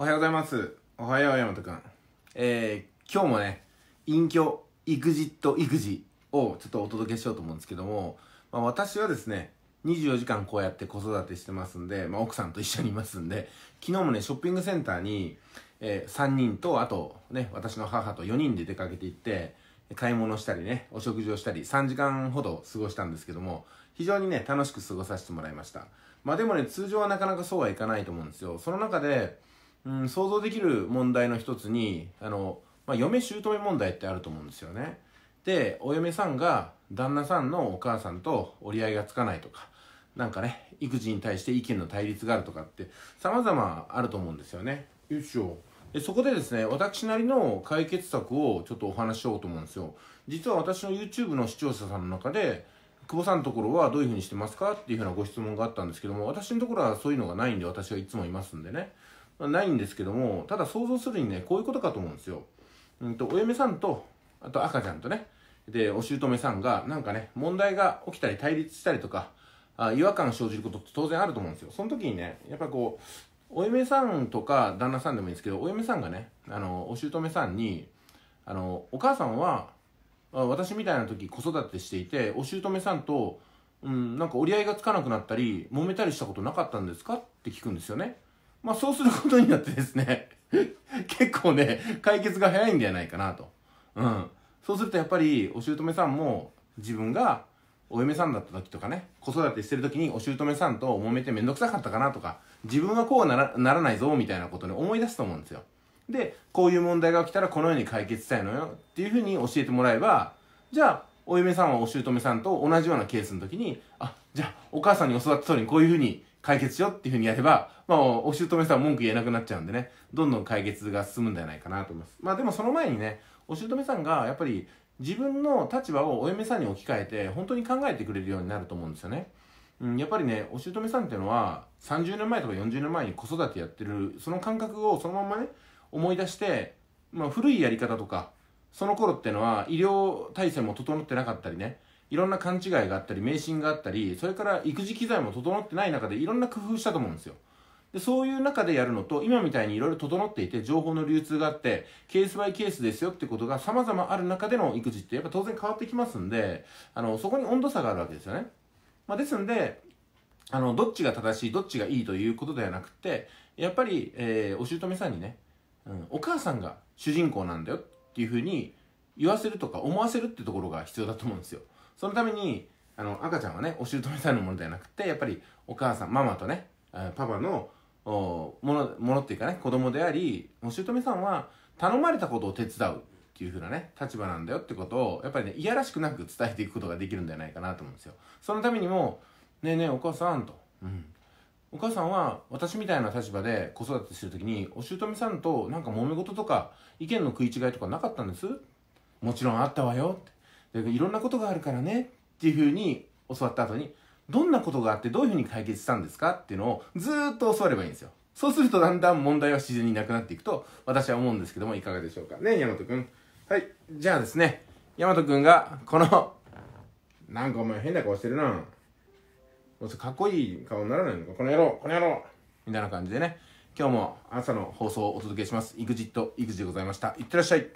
おはようございます。おはよう、山本くん。えー、今日もね、隠居、育児と育児をちょっとお届けしようと思うんですけども、まあ、私はですね、24時間こうやって子育てしてますんで、まあ、奥さんと一緒にいますんで、昨日もね、ショッピングセンターに、えー、3人と、あとね、私の母と4人で出かけて行って、買い物したりね、お食事をしたり、3時間ほど過ごしたんですけども、非常にね、楽しく過ごさせてもらいました。まあでもね、通常はなかなかそうはいかないと思うんですよ。その中で、うん、想像できる問題の一つにあの、まあ、嫁姑問題ってあると思うんですよね。でお嫁さんが旦那さんのお母さんと折り合いがつかないとかなんかね育児に対して意見の対立があるとかって様々あると思うんですよね。よいしょでそこでですね私なりの解決策をちょっとお話ししようと思うんですよ。実は私の YouTube の視聴者さんの中で久保さんのところはどういうふうにしてますかっていうふうなご質問があったんですけども私のところはそういうのがないんで私はいつもいますんでねないんですけども、ただ想像するにね、こういうことかと思うんですよ。うんと、お嫁さんと、あと赤ちゃんとね、で、お姑さんが、なんかね、問題が起きたり対立したりとか、あ違和感生じることって当然あると思うんですよ。その時にね、やっぱこう、お嫁さんとか旦那さんでもいいんですけど、お嫁さんがね、あの、お姑さんに、あの、お母さんは、私みたいな時子育てしていて、お姑さんと、うん、なんか折り合いがつかなくなったり、揉めたりしたことなかったんですかって聞くんですよね。まあそうすることによってですね 結構ね、解決が早いんじゃないかなと。うん。そうするとやっぱり、お姑さんも自分がお嫁さんだった時とかね、子育てしてる時にお姑さんと揉めてめんどくさかったかなとか、自分はこうならならないぞみたいなことに思い出すと思うんですよ。で、こういう問題が起きたらこのように解決したいのよっていうふうに教えてもらえば、じゃあ、お嫁さんはお姑さんと同じようなケースの時に、あ、じゃあ、お母さんに教わった通りにこういうふうに解決しようっていうふうにやれば、まあ、お姑さん文句言えなくなっちゃうんでね、どんどん解決が進むんじゃないかなと思います。まあでもその前にね、お姑さんがやっぱり自分の立場をお嫁さんに置き換えて、本当に考えてくれるようになると思うんですよね。うん、やっぱりね、お姑さんっていうのは、30年前とか40年前に子育てやってる、その感覚をそのままね、思い出して、まあ古いやり方とか、その頃っていうのは医療体制も整ってなかったりね、いろんな勘違いがあったり迷信があったりそれから育児機材も整ってない中でいろんな工夫したと思うんですよでそういう中でやるのと今みたいにいろいろ整っていて情報の流通があってケースバイケースですよってことが様々ある中での育児ってやっぱ当然変わってきますんであのそこに温度差があるわけですよね、まあ、ですんであのどっちが正しいどっちがいいということではなくてやっぱり、えー、お姑さんにね、うん、お母さんが主人公なんだよっていうふうに言わせるとか思わせるってところが必要だと思うんですよ。そのためにあの赤ちゃんはねお姑さんのものではなくてやっぱりお母さんママとねパパのものものっていうかね子供でありお姑さんは頼まれたことを手伝うっていう風なね立場なんだよってことをやっぱりねいやらしくなく伝えていくことができるんじゃないかなと思うんですよそのためにも「ねえねえお母さん」と、うん「お母さんは私みたいな立場で子育てしてる時にお姑さんとなんか揉め事とか意見の食い違いとかなかったんです?」「もちろんあったわよ」ってだからいろんなことがあるからねっていうふうに教わった後にどんなことがあってどういうふうに解決したんですかっていうのをずっと教わればいいんですよ。そうするとだんだん問題は自然になくなっていくと私は思うんですけどもいかがでしょうかね、山本トくん。はい。じゃあですね、山本くんがこの、なんかお前変な顔してるな。もうかっこいい顔にならないのかこの野郎この野郎みたいな感じでね、今日も朝の放送をお届けします。EXIT、EXIT でございました。いってらっしゃい。